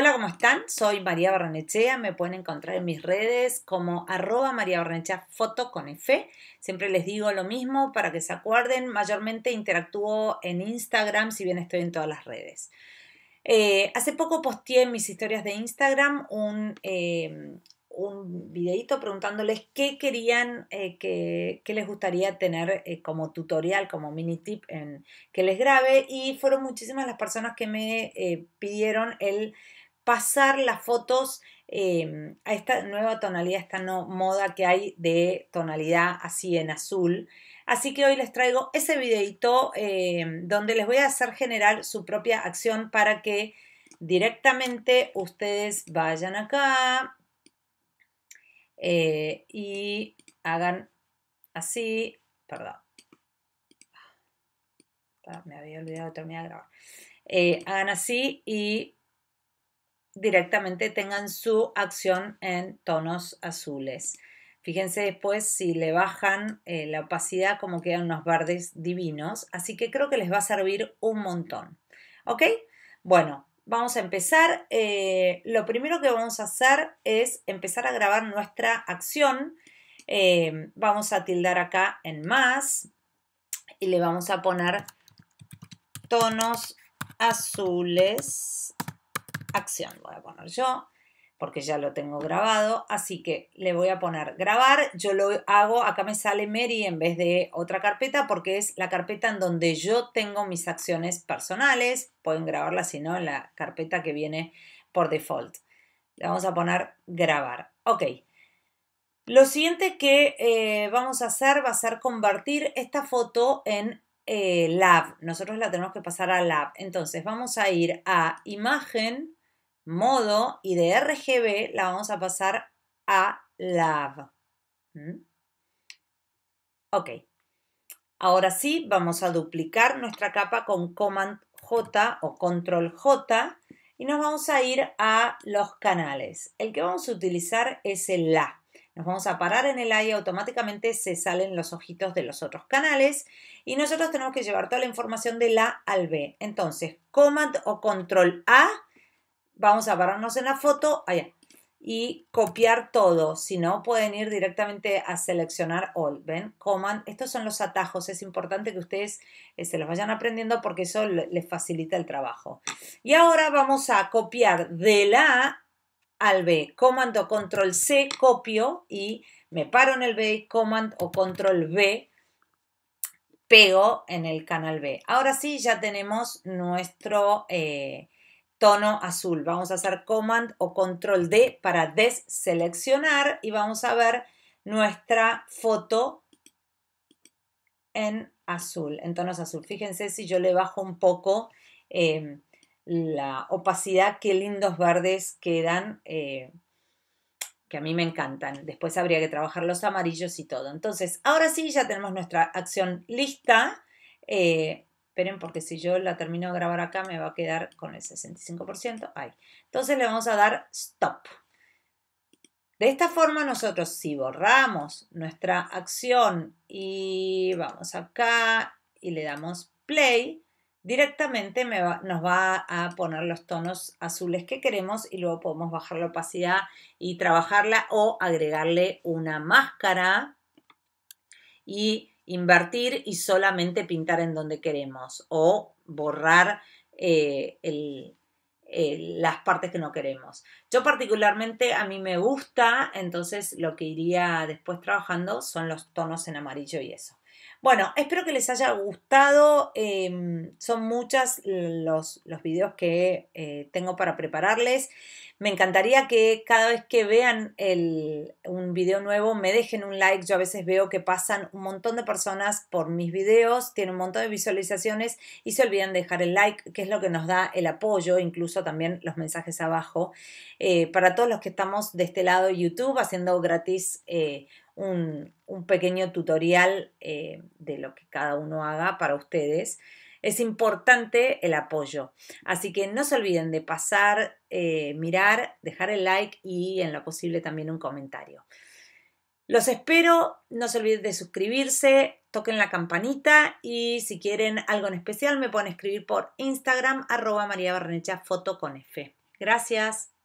Hola, ¿cómo están? Soy María Barranechea, Me pueden encontrar en mis redes como arroba María Barranechea foto con F. Siempre les digo lo mismo para que se acuerden. Mayormente interactúo en Instagram, si bien estoy en todas las redes. Eh, hace poco posteé en mis historias de Instagram un, eh, videito preguntándoles qué querían, eh, qué les gustaría tener eh, como tutorial, como mini tip en, que les grabe. Y fueron muchísimas las personas que me pidieron el pasar las fotos em, a esta nueva tonalidad, esta no, moda que hay de tonalidad así en azul. Así que hoy les traigo ese videito em, donde les voy a hacer generar su propia acción para que directamente ustedes vayan acá eh, y hagan así, perdón, ah, me había olvidado terminar de grabar, eh, hagan así y directamente tengan su acción en tonos azules. Fíjense después si le bajan eh, la opacidad como quedan unos verdes divinos. Así que creo que les va a servir un montón. ¿Ok? Bueno, vamos a empezar. Eh, lo primero que vamos a hacer es empezar a grabar nuestra acción. Eh, vamos a tildar acá en más y le vamos a poner tonos azules acción voy a poner yo, porque ya lo tengo grabado, así que le voy a poner grabar, yo lo hago, acá me sale Mary en vez de otra carpeta, porque es la carpeta en donde yo tengo mis acciones personales, pueden grabarla si no en la carpeta que viene por default. Le vamos a poner grabar, ok. Lo siguiente que eh, vamos a hacer va a ser convertir esta foto en eh, Lab. Nosotros la tenemos que pasar a Lab. Entonces vamos a ir a imagen, modo y de RGB la vamos a pasar a LAB. ¿Mm? Ok. Ahora sí, vamos a duplicar nuestra capa con Command J o Control J y nos vamos a ir a los canales. El que vamos a utilizar es el LA. Nos vamos a parar en el A y automáticamente se salen los ojitos de los otros canales y nosotros tenemos que llevar toda la información de la al B. Entonces, Command o Control A vamos a pararnos en la foto y copiar todo. Si no, pueden ir directamente a seleccionar all. ¿Ven? Command. Estos son los atajos. Es importante que ustedes eh, se los vayan aprendiendo porque eso les facilita el trabajo. Y ahora vamos a copiar de la A al B. Command o control C, copio y me paro en el B, command o control B, pego en el canal B. Ahora sí, ya tenemos nuestro... Eh, tono azul. Vamos a hacer Command o Control D para deseleccionar y vamos a ver nuestra foto en azul, en tonos azul. Fíjense si yo le bajo un poco em, la opacidad, qué lindos verdes quedan, eh, que a mí me encantan. Después habría que trabajar los amarillos y todo. Entonces, ahora sí, ya tenemos nuestra acción lista. Eh, Esperen porque si yo la termino de grabar acá me va a quedar con el 65% ahí. Entonces le vamos a dar stop. De esta forma nosotros si borramos nuestra acción y vamos acá y le damos play, directamente nos va a poner los tonos azules que queremos y luego podemos bajar la opacidad y trabajarla o agregarle una máscara y invertir y solamente pintar en donde queremos o borrar eh, las partes que no queremos. Yo particularmente a mí me gusta, entonces lo que iría después trabajando son los tonos en amarillo y eso. Bueno, espero que les haya gustado. Em, son muchas los, videos que eh, tengo para prepararles. Me encantaría que cada vez que vean un video nuevo me dejen un like. Yo a veces veo que pasan un montón de personas por mis videos, tienen un montón de visualizaciones y se olvidan de dejar el like, que es lo que nos da el apoyo, incluso también los mensajes abajo. Eh, para todos los que estamos de este lado de YouTube haciendo gratis eh, un, pequeño tutorial eh, de lo que cada uno haga para ustedes. Es importante el apoyo. Así que no se olviden de pasar, eh, mirar, dejar el like y en lo posible también un comentario. Los espero, no se olviden de suscribirse, toquen la campanita y si quieren algo en especial me pueden escribir por Instagram arroba María Barnecha foto con F. Gracias.